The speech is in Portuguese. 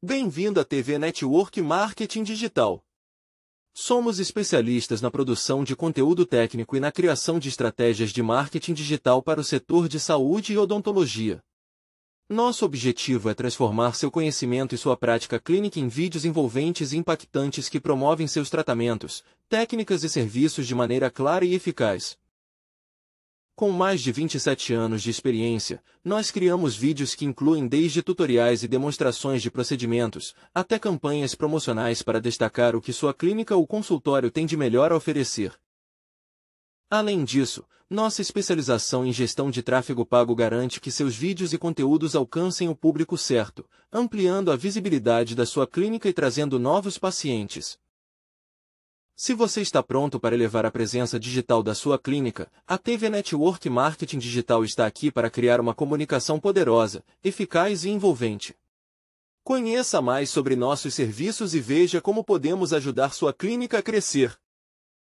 Bem-vindo à TV Network Marketing Digital. Somos especialistas na produção de conteúdo técnico e na criação de estratégias de marketing digital para o setor de saúde e odontologia. Nosso objetivo é transformar seu conhecimento e sua prática clínica em vídeos envolventes e impactantes que promovem seus tratamentos, técnicas e serviços de maneira clara e eficaz. Com mais de 27 anos de experiência, nós criamos vídeos que incluem desde tutoriais e demonstrações de procedimentos, até campanhas promocionais para destacar o que sua clínica ou consultório tem de melhor a oferecer. Além disso, nossa especialização em gestão de tráfego pago garante que seus vídeos e conteúdos alcancem o público certo, ampliando a visibilidade da sua clínica e trazendo novos pacientes. Se você está pronto para elevar a presença digital da sua clínica, a TV Network Marketing Digital está aqui para criar uma comunicação poderosa, eficaz e envolvente. Conheça mais sobre nossos serviços e veja como podemos ajudar sua clínica a crescer.